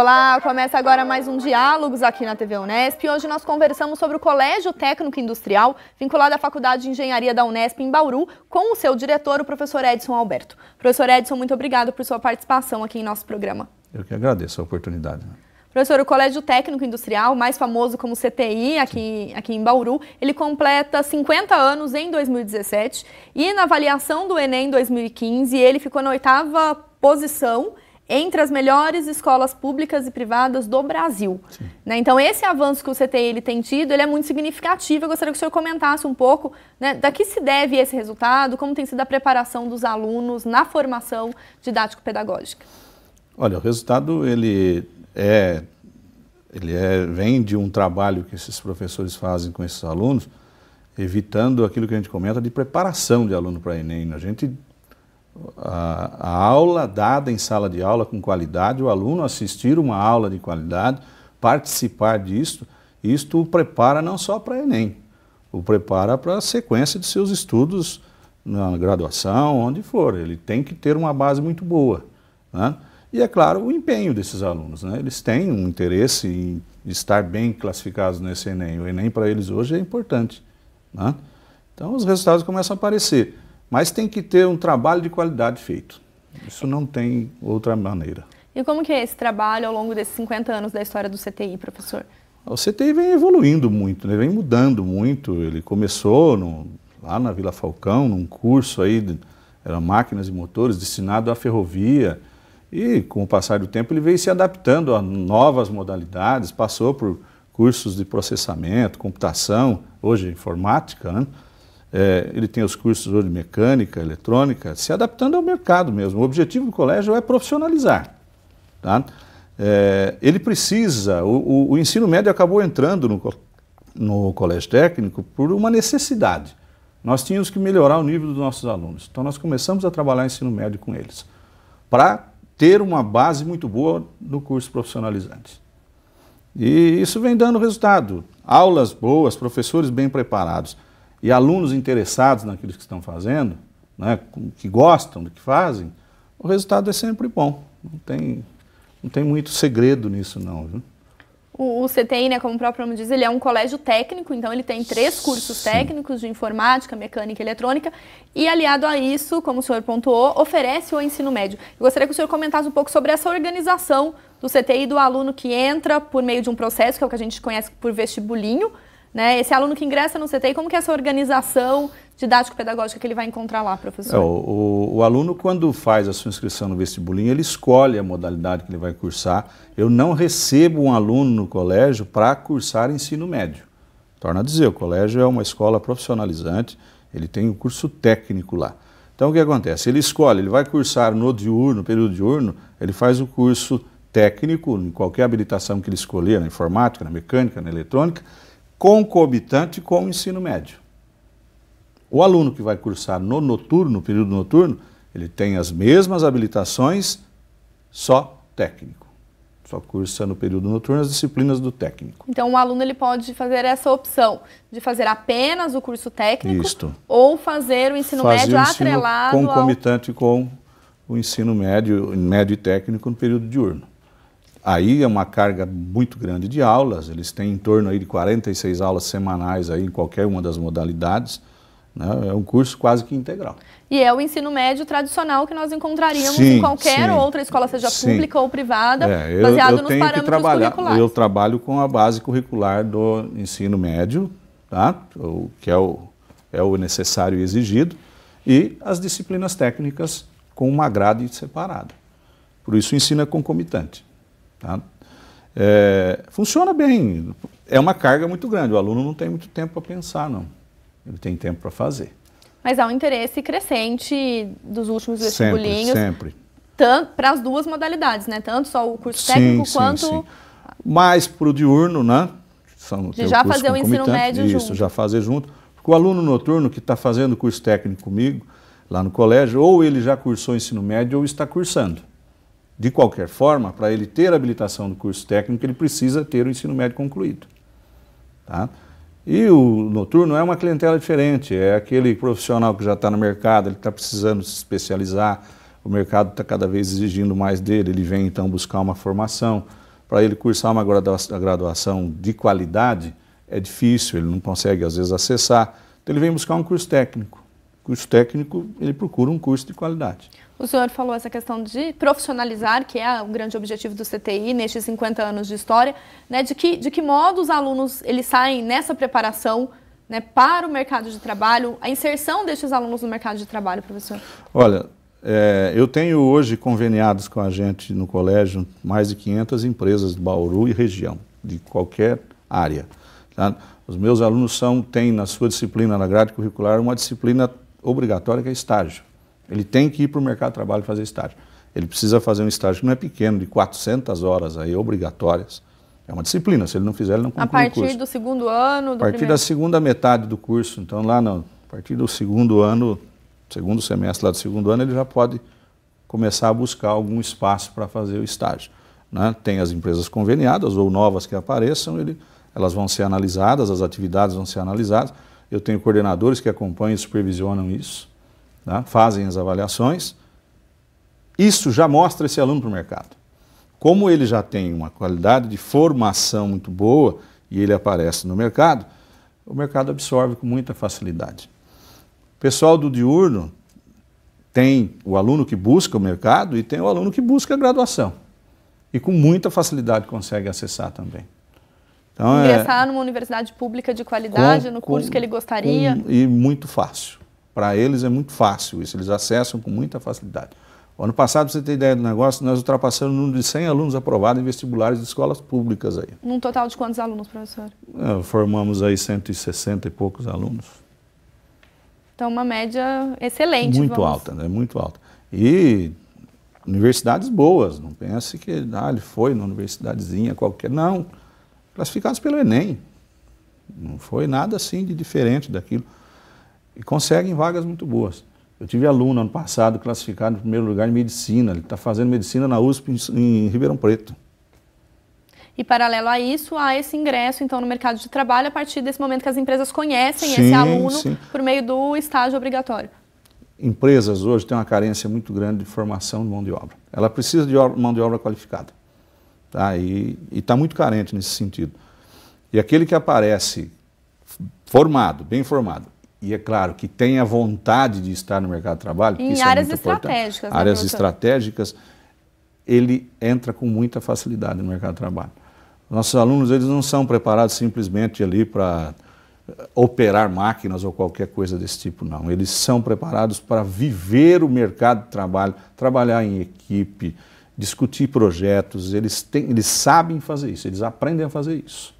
Olá, começa agora mais um Diálogos aqui na TV Unesp. Hoje nós conversamos sobre o Colégio Técnico Industrial, vinculado à Faculdade de Engenharia da Unesp em Bauru, com o seu diretor, o professor Edson Alberto. Professor Edson, muito obrigado por sua participação aqui em nosso programa. Eu que agradeço a oportunidade. Né? Professor, o Colégio Técnico Industrial, mais famoso como CTI aqui, aqui em Bauru, ele completa 50 anos em 2017 e na avaliação do Enem 2015 ele ficou na oitava posição entre as melhores escolas públicas e privadas do Brasil. Né? Então, esse avanço que o CTI ele tem tido, ele é muito significativo. Eu gostaria que o senhor comentasse um pouco né, da que se deve esse resultado, como tem sido a preparação dos alunos na formação didático-pedagógica. Olha, o resultado ele é, ele é, vem de um trabalho que esses professores fazem com esses alunos, evitando aquilo que a gente comenta de preparação de aluno para Enem. Né? A gente a, a, aula dada em sala de aula com qualidade, o aluno assistir uma aula de qualidade, participar disto, isto o prepara não só para Enem, o prepara para a sequência de seus estudos na graduação, onde for. Ele tem que ter uma base muito boa. Né? E, é claro, o empenho desses alunos. Né? Eles têm um interesse em estar bem classificados nesse Enem. O Enem para eles hoje é importante. Né? Então, os resultados começam a aparecer. Mas tem que ter um trabalho de qualidade feito. Isso não tem outra maneira. E como que é esse trabalho ao longo desses 50 anos da história do CTI, professor? O CTI vem evoluindo muito, né? vem mudando muito. Ele começou no, lá na Vila Falcão, num curso aí, de, era máquinas e motores, destinado à ferrovia. E com o passar do tempo ele veio se adaptando a novas modalidades, passou por cursos de processamento, computação, hoje informática, né? É, ele tem os cursos de mecânica, eletrônica, se adaptando ao mercado mesmo. O objetivo do colégio é profissionalizar. Tá? É, ele precisa, o, o, o, ensino médio acabou entrando no, no colégio técnico por uma necessidade. Nós tínhamos que melhorar o nível dos nossos alunos. Então nós começamos a trabalhar ensino médio com eles, para ter uma base muito boa no curso profissionalizante. E isso vem dando resultado. Aulas boas, professores bem preparados e alunos interessados naquilo que estão fazendo, né, que gostam do que fazem, o resultado é sempre bom. Não tem, não tem muito segredo nisso, não. Viu? O, o CTI, né, como o próprio nome diz, ele é um colégio técnico, então ele tem três cursos Sim. técnicos de informática, mecânica e eletrônica, e aliado a isso, como o senhor pontuou, oferece o ensino médio. Eu gostaria que o senhor comentasse um pouco sobre essa organização do CTI do aluno que entra por meio de um processo, que é o que a gente conhece por vestibulinho, né? Esse aluno que ingressa no CTI, como que é essa organização didático-pedagógica que ele vai encontrar lá, professor? É, o, o, o, aluno, quando faz a sua inscrição no vestibulinho, ele escolhe a modalidade que ele vai cursar. Eu não recebo um aluno no colégio para cursar ensino médio. Torna a dizer, o colégio é uma escola profissionalizante, ele tem um curso técnico lá. Então, o que acontece? Ele escolhe, ele vai cursar no diurno, período diurno, ele faz o curso técnico, em qualquer habilitação que ele escolher, na informática, na mecânica, na eletrônica, concomitante com o ensino médio. O aluno que vai cursar no noturno, no período noturno, ele tem as mesmas habilitações, só técnico. Só cursa no período noturno as disciplinas do técnico. Então o aluno ele pode fazer essa opção de fazer apenas o curso técnico Isto. ou fazer o ensino fazer médio o ensino atrelado concomitante ao... com o ensino médio, médio e técnico no período diurno. Aí é uma carga muito grande de aulas, eles têm em torno aí de 46 aulas semanais aí em qualquer uma das modalidades. Né? É um curso quase que integral. E é o ensino médio tradicional que nós encontraríamos sim, em qualquer sim, outra escola, seja sim. pública ou privada, é, eu, baseado eu nos tenho parâmetros que trabalhar, Eu trabalho com a base curricular do ensino médio, tá? o, que é o, é o necessário e exigido, e as disciplinas técnicas com uma grade separada. Por isso o ensino é concomitante. Tá? É, funciona bem, é uma carga muito grande, o aluno não tem muito tempo para pensar, não. Ele tem tempo para fazer. Mas há um interesse crescente dos últimos vestibulinhos. Sempre, sempre. Para as duas modalidades, né? Tanto só o curso técnico sim, quanto... Sim. Mais para o diurno, né? São, de já fazer o ensino médio isso, junto. Isso, já fazer junto. Porque o aluno noturno que está fazendo curso técnico comigo, lá no colégio, ou ele já cursou ensino médio ou está cursando. De qualquer forma, para ele ter habilitação do curso técnico, ele precisa ter o ensino médio concluído. Tá? E o noturno é uma clientela diferente, é aquele profissional que já está no mercado, ele está precisando se especializar, o mercado está cada vez exigindo mais dele, ele vem então buscar uma formação. Para ele cursar uma graduação de qualidade é difícil, ele não consegue às vezes acessar, então ele vem buscar um curso técnico. Curso técnico, ele procura um curso de qualidade. O senhor falou essa questão de profissionalizar, que é o grande objetivo do CTI nestes 50 anos de história, né? De que, de que modo os alunos eles saem nessa preparação né, para o mercado de trabalho, a inserção destes alunos no mercado de trabalho, professor? Olha, é, eu tenho hoje conveniados com a gente no colégio mais de 500 empresas do Bauru e região, de qualquer área. Tá? Os meus alunos são, têm na sua disciplina na grade curricular uma disciplina obrigatória que é estágio. Ele tem que ir para o mercado de trabalho fazer estágio. Ele precisa fazer um estágio que não é pequeno, de 400 horas aí, obrigatórias. É uma disciplina, se ele não fizer, ele não conclui A partir do segundo ano? Do a partir primeiro... da segunda metade do curso, então lá não. A partir do segundo ano, segundo semestre lá do segundo ano, ele já pode começar a buscar algum espaço para fazer o estágio. Né? Tem as empresas conveniadas ou novas que apareçam, ele, elas vão ser analisadas, as atividades vão ser analisadas. Eu tenho coordenadores que acompanham e supervisionam isso né, fazem as avaliações, isso já mostra esse aluno para o mercado. Como ele já tem uma qualidade de formação muito boa e ele aparece no mercado, o mercado absorve com muita facilidade. O pessoal do diurno tem o aluno que busca o mercado e tem o aluno que busca a graduação. E com muita facilidade consegue acessar também. Então, é Ingressar é... numa universidade pública de qualidade, com, no curso com, que ele gostaria. Com, e muito fácil. Para eles é muito fácil isso, eles acessam com muita facilidade. O ano passado, para você ter ideia do negócio, nós ultrapassamos o número de 100 alunos aprovados em vestibulares de escolas públicas aí. Num total de quantos alunos, professor? É, formamos aí 160 e poucos alunos. Então, uma média excelente. Muito vamos... alta, né? Muito alta. E universidades boas, não pense que ah, ele foi numa universidadezinha qualquer. Não, classificados pelo Enem. Não foi nada assim de diferente daquilo e conseguem vagas muito boas. Eu tive aluno ano passado classificado em primeiro lugar em medicina, ele está fazendo medicina na USP em, em Ribeirão Preto. E paralelo a isso, há esse ingresso então no mercado de trabalho a partir desse momento que as empresas conhecem sim, esse aluno sim. por meio do estágio obrigatório. Empresas hoje têm uma carência muito grande de formação de mão de obra. Ela precisa de mão de obra qualificada. Tá? E está muito carente nesse sentido. E aquele que aparece formado, bem formado, e é claro que tenha vontade de estar no mercado de trabalho, em isso é áreas é muito estratégicas, Né, áreas doutor? estratégicas, ele entra com muita facilidade no mercado de trabalho. Nossos alunos eles não são preparados simplesmente ali para eh, operar máquinas ou qualquer coisa desse tipo, não. Eles são preparados para viver o mercado de trabalho, trabalhar em equipe, discutir projetos. Eles, têm, eles sabem fazer isso, eles aprendem a fazer isso.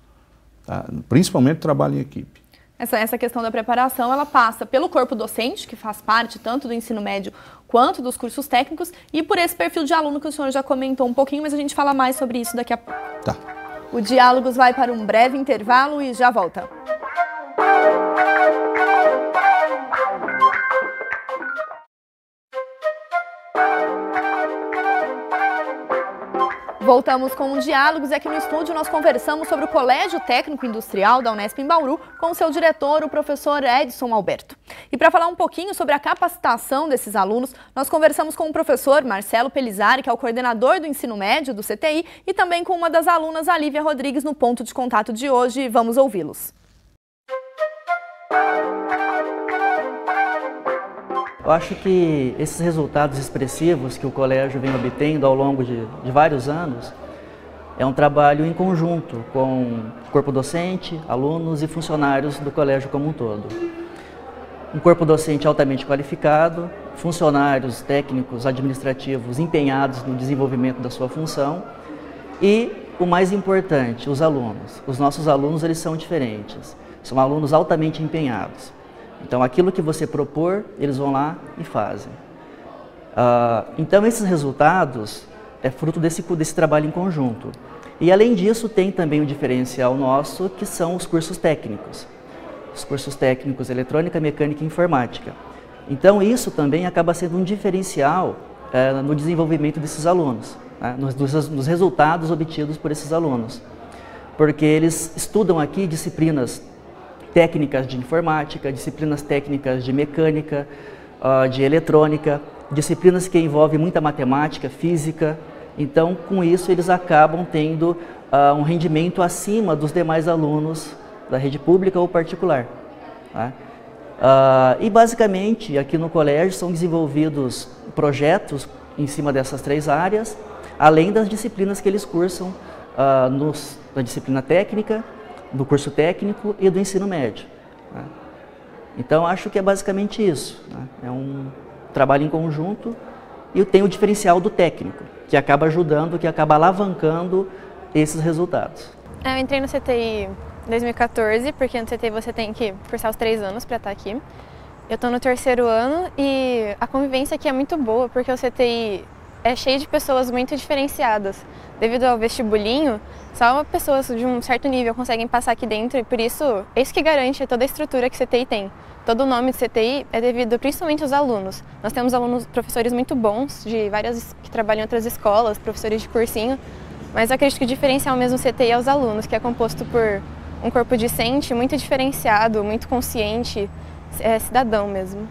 Tá? Principalmente trabalho em equipe. Essa, essa questão da preparação, ela passa pelo corpo docente, que faz parte tanto do ensino médio quanto dos cursos técnicos, e por esse perfil de aluno que o senhor já comentou um pouquinho, mas a gente fala mais sobre isso daqui a pouco. Tá. O Diálogos vai para um breve intervalo e já volta. Voltamos com um diálogos e aqui no estúdio nós conversamos sobre o Colégio Técnico Industrial da Unesp em Bauru com seu diretor, o professor Edson Alberto. E para falar um pouquinho sobre a capacitação desses alunos, nós conversamos com o professor Marcelo Pelizari, que é o coordenador do ensino médio do CTI, e também com uma das alunas, a Lívia Rodrigues, no ponto de contato de hoje. Vamos ouvi-los. Eu acho que esses resultados expressivos que o colégio vem obtendo ao longo de, de vários anos é um trabalho em conjunto com o corpo docente, alunos e funcionários do colégio como um todo. Um corpo docente altamente qualificado, funcionários técnicos administrativos empenhados no desenvolvimento da sua função e o mais importante, os alunos. Os nossos alunos eles são diferentes. São alunos altamente empenhados. Então, aquilo que você propor, eles vão lá e fazem. Uh, então, esses resultados é fruto desse, desse trabalho em conjunto. E, além disso, tem também um diferencial nosso, que são os cursos técnicos. Os cursos técnicos eletrônica, mecânica e informática. Então, isso também acaba sendo um diferencial uh, no desenvolvimento desses alunos, né? nos, dos, nos resultados obtidos por esses alunos. Porque eles estudam aqui disciplinas técnicas de informática, disciplinas técnicas de mecânica, ah, de eletrônica, disciplinas que envolvem muita matemática, física. Então, com isso, eles acabam tendo ah, um rendimento acima dos demais alunos da rede pública ou particular. Tá? Ah, e basicamente, aqui no colégio são desenvolvidos projetos em cima dessas três áreas, além das disciplinas que eles cursam nos, na disciplina técnica, do curso técnico e do ensino médio. Né? Então, acho que é basicamente isso. Né? É um trabalho em conjunto e tem o diferencial do técnico, que acaba ajudando, que acaba alavancando esses resultados. Eu entrei no CTI em 2014, porque no CTI você tem que cursar os três anos para estar tá aqui. Eu estou no terceiro ano e a convivência aqui é muito boa, porque o CTI é cheio de pessoas muito diferenciadas. Devido ao vestibulinho, só pessoas de um certo nível conseguem passar aqui dentro e por isso, é isso que garante é toda a estrutura que CTI tem. Todo o nome de CTI é devido principalmente aos alunos. Nós temos alunos, professores muito bons, de várias que trabalham em outras escolas, professores de cursinho, mas eu acredito que o diferencial mesmo CTI é os alunos, que é composto por um corpo discente muito diferenciado, muito consciente, é, cidadão mesmo.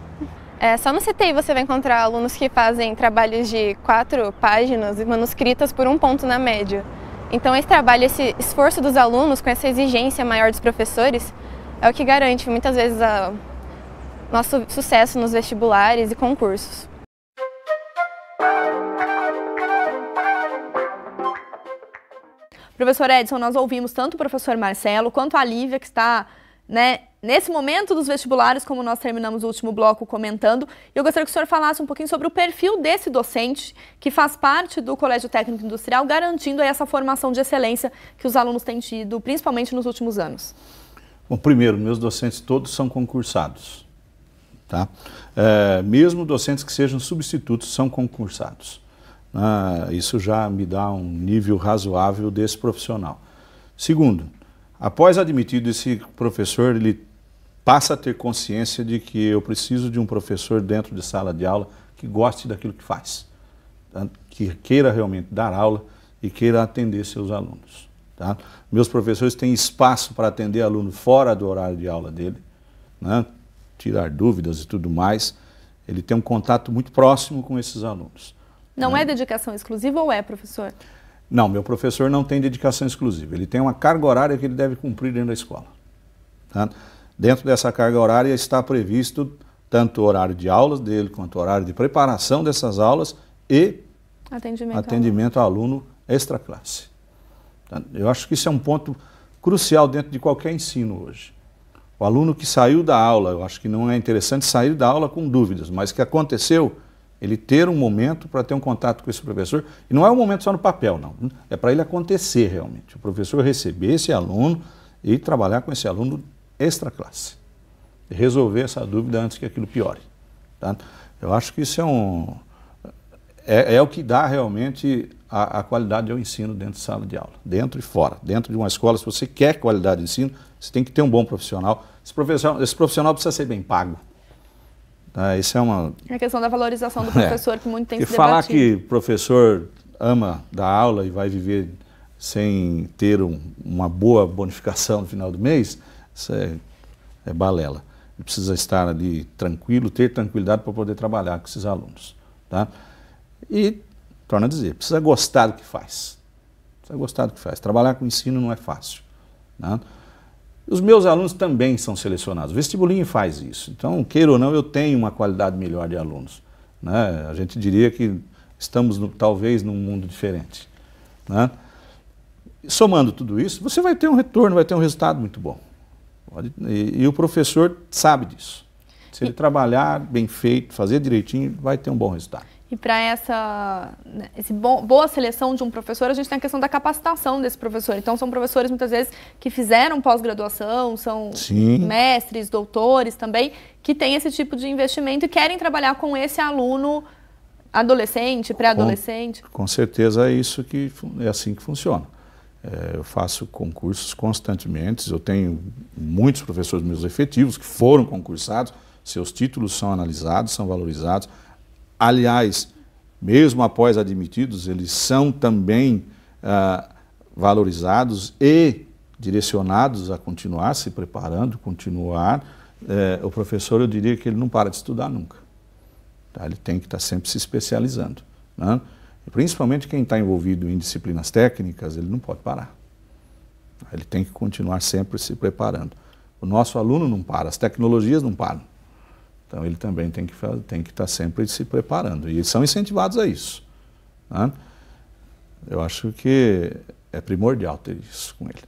É, só no CTI você vai encontrar alunos que fazem trabalhos de quatro páginas manuscritas por um ponto na média. Então esse trabalho, esse esforço dos alunos com essa exigência maior dos professores é o que garante muitas vezes a, nosso sucesso nos vestibulares e concursos. Professor Edson, nós ouvimos tanto o professor Marcelo quanto a Lívia, que está né, nesse momento dos vestibulares, como nós terminamos o último bloco comentando, eu gostaria que o senhor falasse um pouquinho sobre o perfil desse docente que faz parte do Colégio Técnico Industrial, garantindo essa formação de excelência que os alunos têm tido, principalmente nos últimos anos. Bom, primeiro, meus docentes todos são concursados. Tá? É, mesmo docentes que sejam substitutos são concursados. Ah, isso já me dá um nível razoável desse profissional. Segundo, após admitido esse professor, ele passa a ter consciência de que eu preciso de um professor dentro de sala de aula que goste daquilo que faz, tá? que queira realmente dar aula e queira atender seus alunos. Tá? Meus professores têm espaço para atender aluno fora do horário de aula dele, né? tirar dúvidas e tudo mais. Ele tem um contato muito próximo com esses alunos. Não né? é dedicação exclusiva ou é, professor? Não, meu professor não tem dedicação exclusiva. Ele tem uma carga horária que ele deve cumprir dentro da escola. Tá? Dentro dessa carga horária está previsto tanto o horário de aulas dele, quanto o horário de preparação dessas aulas e atendimento, atendimento ao aluno, aluno extra-classe. Então, eu acho que isso é um ponto crucial dentro de qualquer ensino hoje. O aluno que saiu da aula, eu acho que não é interessante sair da aula com dúvidas, mas que aconteceu ele ter um momento para ter um contato com esse professor. E não é um momento só no papel, não. É para ele acontecer realmente. O professor receber esse aluno e trabalhar com esse aluno extra classe. Resolver essa dúvida antes que aquilo piore. Tá? Eu acho que isso é um. É, é o que dá realmente a, a, qualidade ao ensino dentro de sala de aula, dentro e fora. Dentro de uma escola, se você quer qualidade de ensino, você tem que ter um bom profissional. Esse profissional, esse profissional precisa ser bem pago. Tá? Isso é uma. É a questão da valorização do é. professor, é. que muito tem que E falar debatido. que professor ama dar aula e vai viver sem ter um, uma boa bonificação no final do mês, isso é, é balela. Ele precisa estar ali tranquilo, ter tranquilidade para poder trabalhar com esses alunos. Tá? E, torna a dizer, precisa gostar do que faz. Precisa gostar do que faz. Trabalhar com ensino não é fácil. tá? Os meus alunos também são selecionados. O vestibulinho faz isso. Então, queira ou não, eu tenho uma qualidade melhor de alunos. Né? A gente diria que estamos, no, talvez, num mundo diferente. Né? Somando tudo isso, você vai ter um retorno, vai ter um resultado muito bom. Pode, e, e, o professor sabe disso. Se e... ele trabalhar bem feito, fazer direitinho, vai ter um bom resultado. E para essa né, esse boa seleção de um professor, a gente tem a questão da capacitação desse professor. Então, são professores muitas vezes que fizeram pós-graduação, são Sim. mestres, doutores também, que têm esse tipo de investimento e querem trabalhar com esse aluno adolescente, pré-adolescente. Com, com certeza é isso que é assim que funciona. É, eu faço concursos constantemente, eu tenho muitos professores meus efetivos que foram concursados, seus títulos são analisados, são valorizados. Aliás, mesmo após admitidos, eles são também ah, valorizados e direcionados a continuar se preparando, continuar. É, o professor, eu diria que ele não para de estudar nunca. Tá? Ele tem que estar tá sempre se especializando. Né? Principalmente quem está envolvido em disciplinas técnicas, ele não pode parar. Ele tem que continuar sempre se preparando. O nosso aluno não para, as tecnologias não param. Então ele também tem que tem que estar tá sempre se preparando. E eles são incentivados a isso. Né? Eu acho que é primordial ter isso com ele.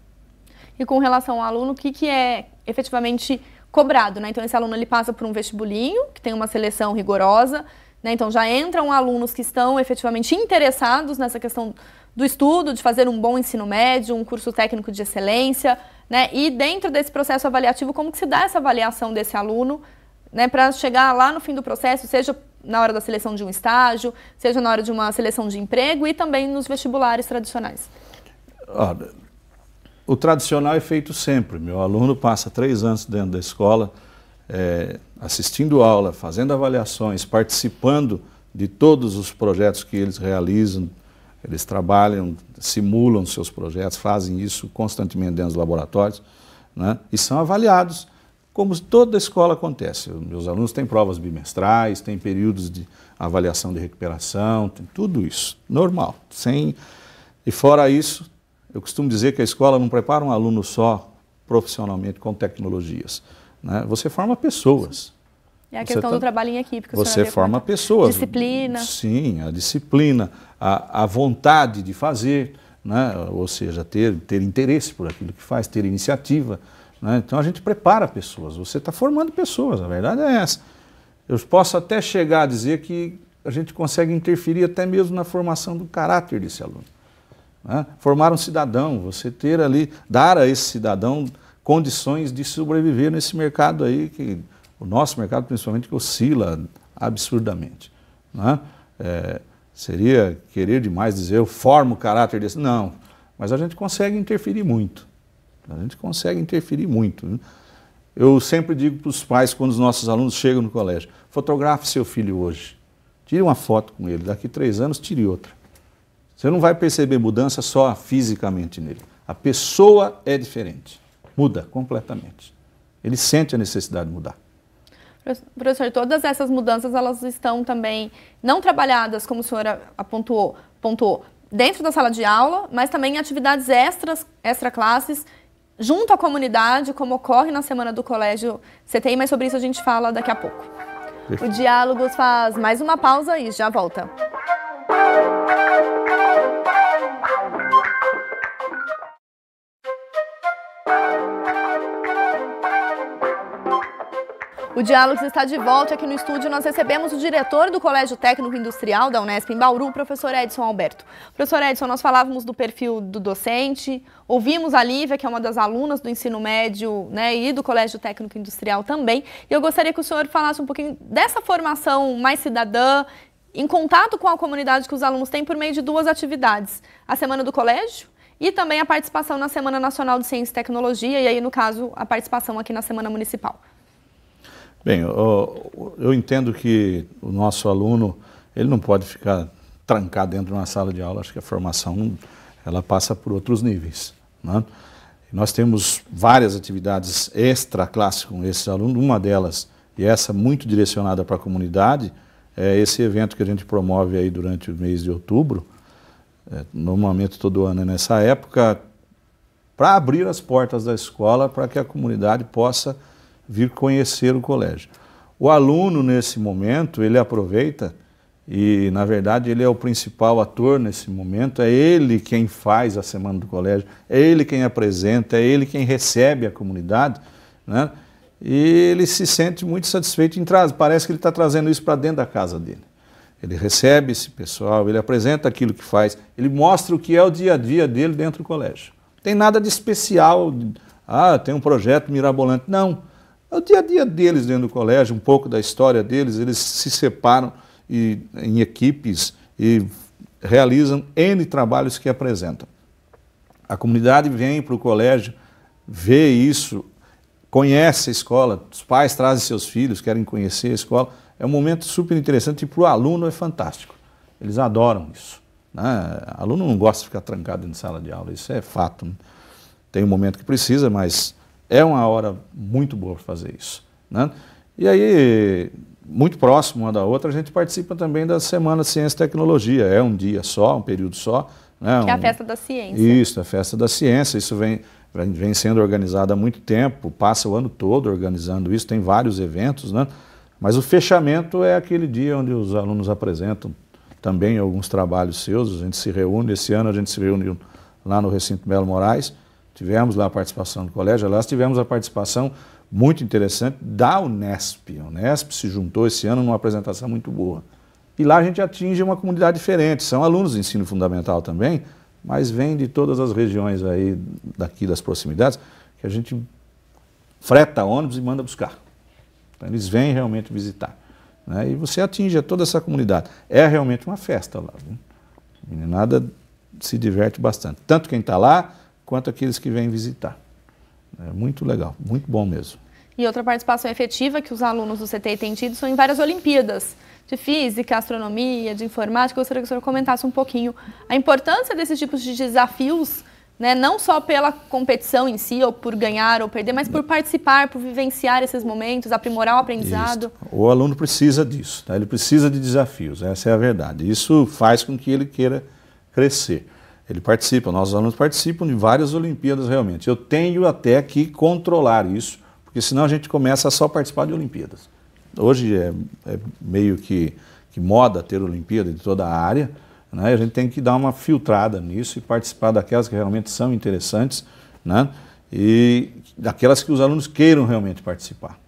E com relação ao aluno, o que, que é efetivamente cobrado? Né? Então esse aluno ele passa por um vestibulinho, que tem uma seleção rigorosa, né? Então já entram alunos que estão efetivamente interessados nessa questão do estudo, de fazer um bom ensino médio, um curso técnico de excelência, né? E dentro desse processo avaliativo, como que se dá essa avaliação desse aluno, né, para chegar lá no fim do processo, seja na hora da seleção de um estágio, seja na hora de uma seleção de emprego e também nos vestibulares tradicionais? Olha, o tradicional é feito sempre. Meu aluno passa três anos dentro da escola, é, assistindo aula, fazendo avaliações, participando de todos os projetos que eles realizam, eles trabalham, simulam seus projetos, fazem isso constantemente dentro dos laboratórios, né? e são avaliados, como toda escola acontece. Meus alunos têm provas bimestrais, têm períodos de avaliação de recuperação, tem tudo isso, normal. Sem... E fora isso, eu costumo dizer que a escola não prepara um aluno só profissionalmente com tecnologias né? Você forma pessoas. É a questão tá, do trabalho em equipe. Que você forma conta. pessoas. Disciplina. Sim, a disciplina, a, a vontade de fazer, né? ou seja, ter, ter interesse por aquilo que faz, ter iniciativa. Né? Então a gente prepara pessoas, você está formando pessoas, a verdade é essa. Eu posso até chegar a dizer que a gente consegue interferir até mesmo na formação do caráter desse aluno. Né? Formar um cidadão, você ter ali, dar a esse cidadão condições de sobreviver nesse mercado aí, que o nosso mercado principalmente que oscila absurdamente. Né? É, seria querer demais dizer eu formo o caráter desse. Não, mas a gente consegue interferir muito. A gente consegue interferir muito. Né? Eu sempre digo para os pais, quando os nossos alunos chegam no colégio, fotografe seu filho hoje. Tire uma foto com ele. Daqui três anos, tire outra. Você não vai perceber mudança só fisicamente nele. A pessoa é diferente muda completamente. Ele sente a necessidade de mudar. Professor, todas essas mudanças elas estão também não trabalhadas, como o senhor apontou, dentro da sala de aula, mas também em atividades extras, extra classes, junto à comunidade, como ocorre na semana do colégio CTI, mas sobre isso a gente fala daqui a pouco. O Diálogos faz mais uma pausa e já volta. O Diálogos está de volta aqui no estúdio. Nós recebemos o diretor do Colégio Técnico Industrial da Unesp em Bauru, o professor Edson Alberto. Professor Edson, nós falávamos do perfil do docente, ouvimos a Lívia, que é uma das alunas do ensino médio né, e do Colégio Técnico Industrial também. E eu gostaria que o senhor falasse um pouquinho dessa formação mais cidadã, em contato com a comunidade que os alunos têm por meio de duas atividades: a Semana do Colégio e também a participação na Semana Nacional de Ciência e Tecnologia, e aí, no caso, a participação aqui na Semana Municipal. Bem, eu, eu entendo que o nosso aluno, ele não pode ficar trancado dentro de uma sala de aula, acho que a formação, ela passa por outros níveis. Né? Nós temos várias atividades extra classe com esses alunos, uma delas, e essa muito direcionada para a comunidade, é esse evento que a gente promove aí durante o mês de outubro, é, normalmente todo ano é nessa época, para abrir as portas da escola para que a comunidade possa vir conhecer o colégio. O aluno, nesse momento, ele aproveita e, na verdade, ele é o principal ator nesse momento, é ele quem faz a semana do colégio, é ele quem apresenta, é ele quem recebe a comunidade, né? E ele se sente muito satisfeito em trazer, parece que ele está trazendo isso para dentro da casa dele. Ele recebe esse pessoal, ele apresenta aquilo que faz, ele mostra o que é o dia a dia dele dentro do colégio. Não tem nada de especial, ah, tem um projeto mirabolante. Não é o dia a dia deles dentro do colégio, um pouco da história deles. Eles se separam e, em equipes e realizam N trabalhos que apresentam. A comunidade vem para o colégio, vê isso, conhece a escola, os pais trazem seus filhos, querem conhecer a escola. É um momento super interessante e para o aluno é fantástico. Eles adoram isso. Né? Aluno não gosta de ficar trancado em sala de aula, isso é fato. Né? Tem um momento que precisa, mas é uma hora muito boa para fazer isso. Né? E aí, muito próximo uma da outra, a gente participa também da Semana Ciência e Tecnologia. É um dia só, um período só. Né? Que é a festa da ciência. Isso, a festa da ciência. Isso vem, vem sendo organizado há muito tempo, passa o ano todo organizando isso, tem vários eventos, né? Mas o fechamento é aquele dia onde os alunos apresentam também alguns trabalhos seus. A gente se reúne, esse ano a gente se reuniu lá no Recinto Belo Moraes Tivemos lá a participação do colégio, aliás, tivemos a participação muito interessante da Unesp. A Unesp se juntou esse ano numa apresentação muito boa. E lá a gente atinge uma comunidade diferente, são alunos do ensino fundamental também, mas vêm de todas as regiões aí daqui das proximidades, que a gente freta ônibus e manda buscar. Então eles vêm realmente visitar. Né? E você atinge toda essa comunidade. É realmente uma festa lá. Viu? A meninada se diverte bastante. Tanto quem está lá, quanto aqueles que vêm visitar. É muito legal, muito bom mesmo. E outra participação efetiva que os alunos do CTI têm tido são em várias Olimpíadas, de física, astronomia, de informática. Eu gostaria que o senhor comentasse um pouquinho a importância desses tipos de desafios, né? não só pela competição em si, ou por ganhar ou perder, mas por participar, por vivenciar esses momentos, aprimorar o aprendizado. Isso. O aluno precisa disso, tá? ele precisa de desafios, essa é a verdade. Isso faz com que ele queira crescer. Ele participa, nossos alunos participam de várias Olimpíadas realmente. Eu tenho até que controlar isso, porque senão a gente começa a só participar de Olimpíadas. Hoje é, é meio que, que, moda ter Olimpíada de toda a área, né? a gente tem que dar uma filtrada nisso e participar daquelas que realmente são interessantes né? e daquelas que os alunos queiram realmente participar.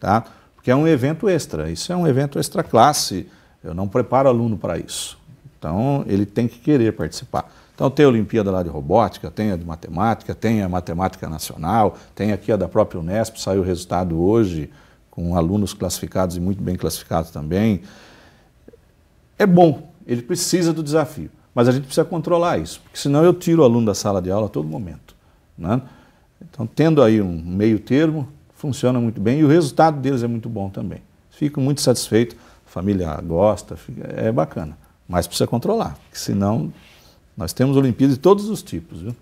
Tá? Porque é um evento extra, isso é um evento extra classe, eu não preparo aluno para isso. Então ele tem que querer participar. Então tem a Olimpíada lá de Robótica, tem a de Matemática, tem a Matemática Nacional, tem aqui a da própria Unesp, saiu o resultado hoje, com alunos classificados e muito bem classificados também. É bom, ele precisa do desafio, mas a gente precisa controlar isso, porque senão eu tiro o aluno da sala de aula a todo momento. Né? Então, tendo aí um meio termo, funciona muito bem e o resultado deles é muito bom também. Fico muito satisfeito, a família gosta, é bacana, mas precisa controlar, porque senão nós temos Olimpíadas de todos os tipos, viu?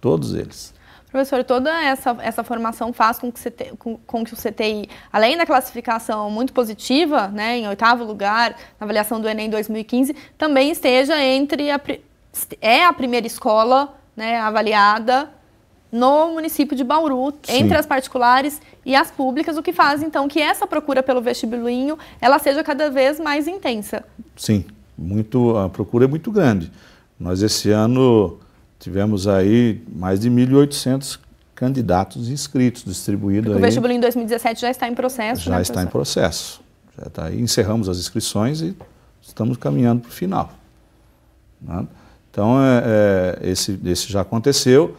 Todos eles. Professor, toda essa, essa formação faz com que, CT, com, com, que o CTI, além da classificação muito positiva, né, em oitavo lugar, na avaliação do Enem 2015, também esteja entre a, é a primeira escola né, avaliada no município de Bauru, Sim. entre as particulares e as públicas, o que faz então que essa procura pelo vestibulinho ela seja cada vez mais intensa. Sim, muito, a procura é muito grande. Nós, esse ano, tivemos aí mais de 1.800 candidatos inscritos, distribuídos aí. O vestibulinho em 2017 já está em processo, Já né, está em processo. Já está aí, encerramos as inscrições e estamos caminhando para o final. Né? Então, é, é, esse, esse já aconteceu.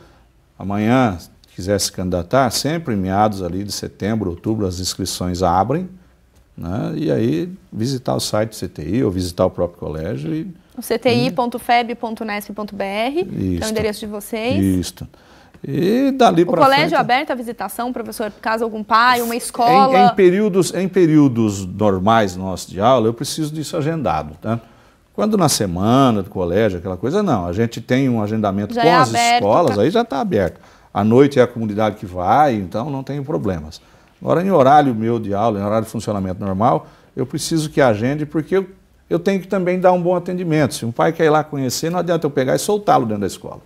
Amanhã, se quiser se candidatar, sempre em meados ali de setembro, outubro, as inscrições abrem. Né? E aí, visitar o site do CTI ou visitar o próprio colégio e cti.feb.nesp.br, que é o endereço de vocês. Isso. E dali para frente. O é colégio aberto à visitação, professor, caso algum pai, uma escola. Em, em, períodos, em períodos normais nossos de aula, eu preciso disso agendado, tá? Quando na semana do colégio, aquela coisa, não. A gente tem um agendamento já com é as aberto, escolas, tá. aí já está aberto. À noite é a comunidade que vai, então não tem problemas. Agora, em horário meu de aula, em horário de funcionamento normal, eu preciso que agende, porque eu eu tenho que também dar um bom atendimento. Se um pai quer ir lá conhecer, não adianta eu pegar e soltá-lo dentro da escola.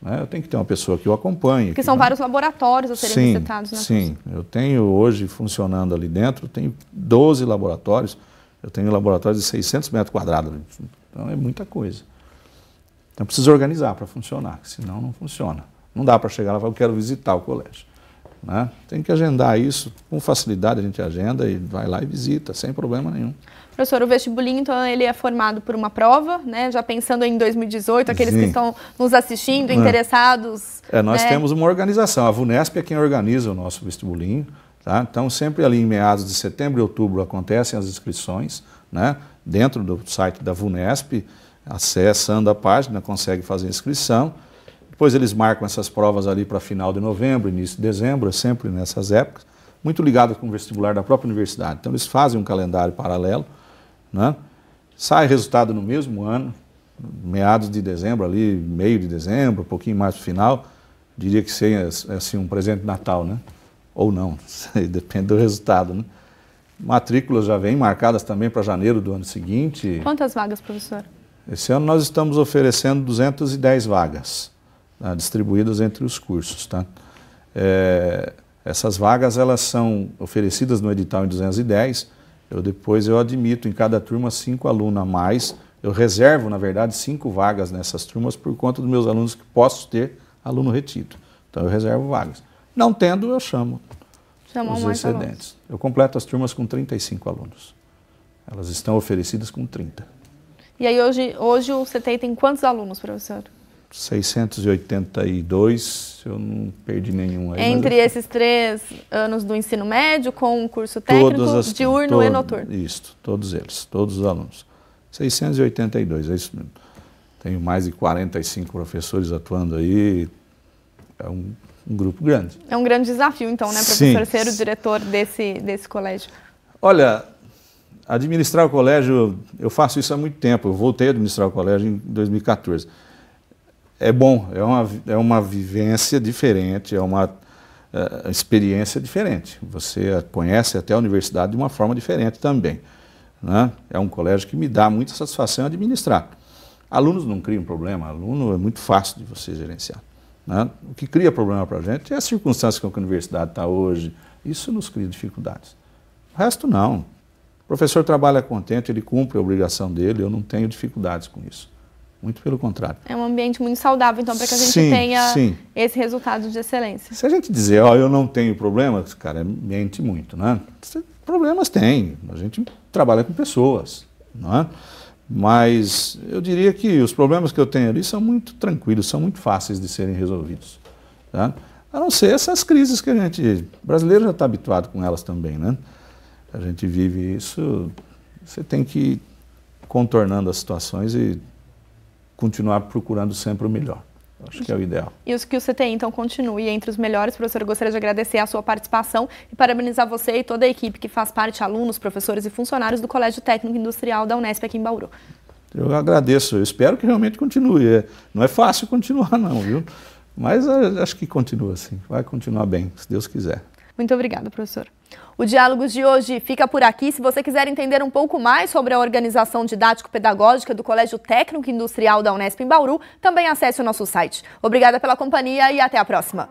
Né? Eu tenho que ter uma pessoa que o acompanhe. Porque que são não... vários laboratórios a serem sim, visitados. Né? Sim, eu tenho hoje funcionando ali dentro, tenho 12 laboratórios. Eu tenho laboratórios de 600 metros quadrados. Então é muita coisa. Então precisa organizar para funcionar, senão não funciona. Não dá para chegar lá e falar, eu quero visitar o colégio. Né? Tem que agendar isso com facilidade, a gente agenda e vai lá e visita, sem problema nenhum. Professor, o vestibulinho, então, ele é formado por uma prova, né? Já pensando em 2018, aqueles Sim. que estão nos assistindo, é. interessados. É, nós né? temos uma organização. A VUNESP é quem organiza o nosso vestibulinho. Tá? Então, sempre ali em meados de setembro e outubro acontecem as inscrições, né? dentro do site da VUNESP, acessando a página, consegue fazer a inscrição. Depois eles marcam essas provas ali para final de novembro, início de dezembro, é sempre nessas épocas, muito ligado com o vestibular da própria universidade. Então, eles fazem um calendário paralelo né? sai resultado no mesmo ano, meados de dezembro ali, meio de dezembro, um pouquinho mais pro final, diria que seria assim, um presente de Natal, né? Ou não, depende do resultado, né? Matrículas já vêm marcadas também para janeiro do ano seguinte. Quantas vagas, professor? Esse ano nós estamos oferecendo 210 vagas, né? distribuídas entre os cursos, tá? É, essas vagas, elas são oferecidas no edital em 210, eu depois eu admito em cada turma cinco alunos a mais. Eu reservo, na verdade, cinco vagas nessas turmas por conta dos meus alunos que posso ter aluno retido. Então eu reservo vagas. Não tendo, eu chamo Chamam os excedentes. Eu completo as turmas com 35 alunos. Elas estão oferecidas com 30. E aí hoje, hoje o CTI tem quantos alunos, professor? 682, eu não perdi nenhum aí. Entre eu... esses três anos do ensino médio, com o curso técnico, as, diurno todo, e noturno. Isso, todos eles, todos os alunos. 682, é isso mesmo. Tenho mais de 45 professores atuando aí, é um, um grupo grande. É um grande desafio, então, né, professor, Sim. ser o diretor desse, desse colégio? Olha, administrar o colégio, eu faço isso há muito tempo, eu voltei a administrar o colégio em 2014 é bom, é uma, é uma vivência diferente, é uma é, experiência diferente. Você conhece até a universidade de uma forma diferente também. Né? É um colégio que me dá muita satisfação administrar. Alunos não criam problema, aluno é muito fácil de você gerenciar. Né? O que cria problema para a gente é a circunstância com que a universidade está hoje. Isso nos cria dificuldades. O resto não. O professor trabalha contente, ele cumpre a obrigação dele, eu não tenho dificuldades com isso muito pelo contrário. É um ambiente muito saudável, então, para que a gente sim, tenha sim. esse resultado de excelência. Se a gente dizer, ó, oh, eu não tenho problemas, cara, é mente muito, né? Problemas tem, a gente trabalha com pessoas, não é? Mas eu diria que os problemas que eu tenho ali são muito tranquilos, são muito fáceis de serem resolvidos. Tá? A não ser essas crises que a gente. O brasileiro já está habituado com elas também, né? A gente vive isso. Você tem que ir contornando as situações e continuar procurando sempre o melhor. Acho que é o ideal. E os que o CTI, então, continue entre os melhores. Professor, gostaria de agradecer a sua participação e parabenizar você e toda a equipe que faz parte, alunos, professores e funcionários do Colégio Técnico Industrial da Unesp aqui em Bauru. Eu agradeço, eu espero que realmente continue. É, não é fácil continuar, não, viu? Mas é, acho que continua assim, vai continuar bem, se Deus quiser. Muito obrigada, professor. O diálogo de hoje fica por aqui. Se você quiser entender um pouco mais sobre a organização didático-pedagógica do Colégio Técnico Industrial da Unesp em Bauru, também acesse o nosso site. Obrigada pela companhia e até a próxima.